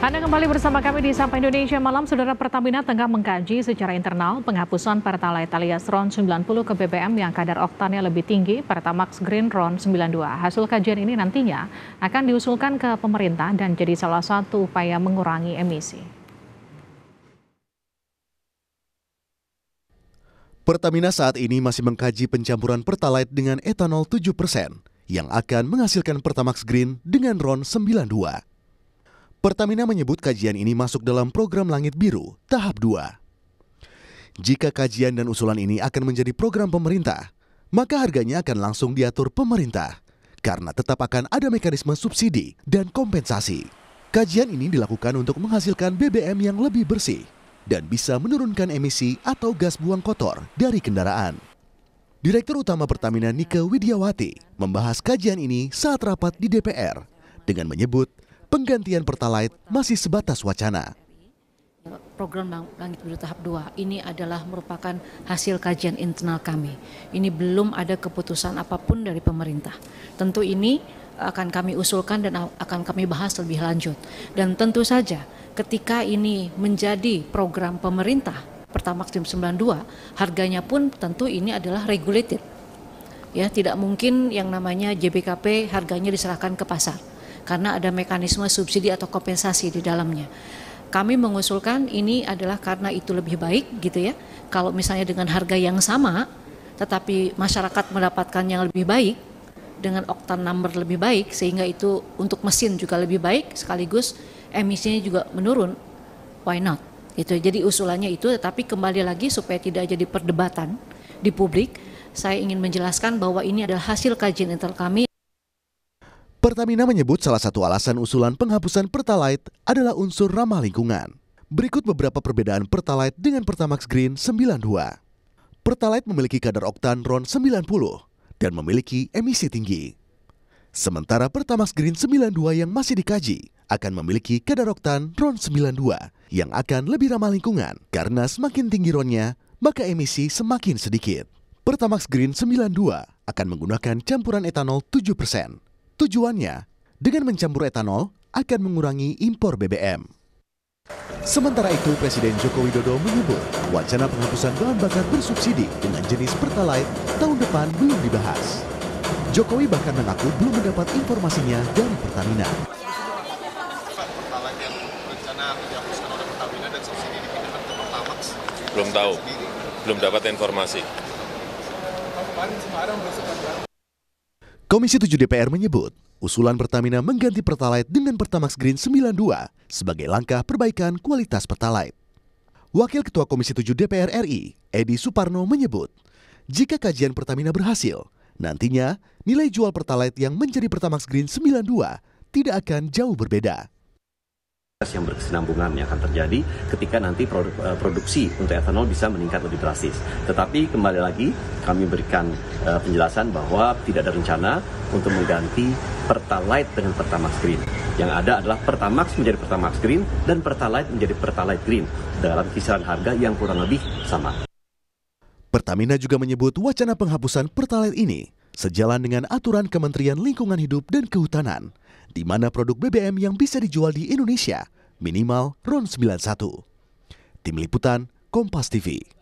Anda kembali bersama kami di Sapa Indonesia Malam, Saudara Pertamina tengah mengkaji secara internal penghapusan Pertalite alias RON 90 ke BBM yang kadar oktannya lebih tinggi, Pertamax Green RON 92. Hasil kajian ini nantinya akan diusulkan ke pemerintah dan jadi salah satu upaya mengurangi emisi. Pertamina saat ini masih mengkaji pencampuran Pertalite dengan etanol 7% yang akan menghasilkan Pertamax Green dengan RON 92. Pertamina menyebut kajian ini masuk dalam program Langit Biru tahap 2. Jika kajian dan usulan ini akan menjadi program pemerintah, maka harganya akan langsung diatur pemerintah karena tetap akan ada mekanisme subsidi dan kompensasi. Kajian ini dilakukan untuk menghasilkan BBM yang lebih bersih dan bisa menurunkan emisi atau gas buang kotor dari kendaraan. Direktur Utama Pertamina Nike Widiawati membahas kajian ini saat rapat di DPR dengan menyebut penggantian Pertalite masih sebatas wacana. Program Langit Biru Tahap 2 ini adalah merupakan hasil kajian internal kami. Ini belum ada keputusan apapun dari pemerintah. Tentu ini akan kami usulkan dan akan kami bahas lebih lanjut. Dan tentu saja ketika ini menjadi program pemerintah Pertamax 92, harganya pun tentu ini adalah regulated. Ya, tidak mungkin yang namanya JBKP harganya diserahkan ke pasar karena ada mekanisme subsidi atau kompensasi di dalamnya. Kami mengusulkan ini adalah karena itu lebih baik gitu ya. Kalau misalnya dengan harga yang sama tetapi masyarakat mendapatkan yang lebih baik dengan oktan number lebih baik sehingga itu untuk mesin juga lebih baik sekaligus emisinya juga menurun. Why not? Itu jadi usulannya itu tetapi kembali lagi supaya tidak jadi perdebatan di publik saya ingin menjelaskan bahwa ini adalah hasil kajian internal kami Pertamina menyebut salah satu alasan usulan penghapusan Pertalite adalah unsur ramah lingkungan. Berikut beberapa perbedaan Pertalite dengan Pertamax Green 92. Pertalite memiliki kadar oktan RON 90 dan memiliki emisi tinggi. Sementara Pertamax Green 92 yang masih dikaji akan memiliki kadar oktan RON 92 yang akan lebih ramah lingkungan karena semakin tinggi RON-nya, maka emisi semakin sedikit. Pertamax Green 92 akan menggunakan campuran etanol 7 persen Tujuannya, dengan mencampur etanol akan mengurangi impor BBM. Sementara itu, Presiden Joko Widodo menyebut wacana penghapusan bahan bakar bersubsidi dengan jenis Pertalite tahun depan belum dibahas. Jokowi bahkan mengaku belum mendapat informasinya dari Pertamina. Belum tahu, belum dapat informasi. Komisi 7 DPR menyebut, usulan Pertamina mengganti Pertalite dengan Pertamax Green 92 sebagai langkah perbaikan kualitas Pertalite. Wakil Ketua Komisi 7 DPR RI, Edi Suparno menyebut, jika kajian Pertamina berhasil, nantinya nilai jual Pertalite yang menjadi Pertamax Green 92 tidak akan jauh berbeda yang berkesinambungan yang akan terjadi ketika nanti eh, produksi untuk etanol bisa meningkat lebih drastis. Tetapi kembali lagi kami berikan uh, penjelasan bahwa tidak ada rencana untuk mengganti Pertalite dengan Pertamax Green. Yang ada adalah Pertamax menjadi Pertamax Green dan Pertalite menjadi Pertalite Green dalam kisaran harga yang kurang lebih sama. Pertamina juga menyebut wacana penghapusan Pertalite ini sejalan dengan aturan Kementerian Lingkungan Hidup dan Kehutanan, di mana produk BBM yang bisa dijual di Indonesia minimal RON 91. Tim Liputan, Kompas TV.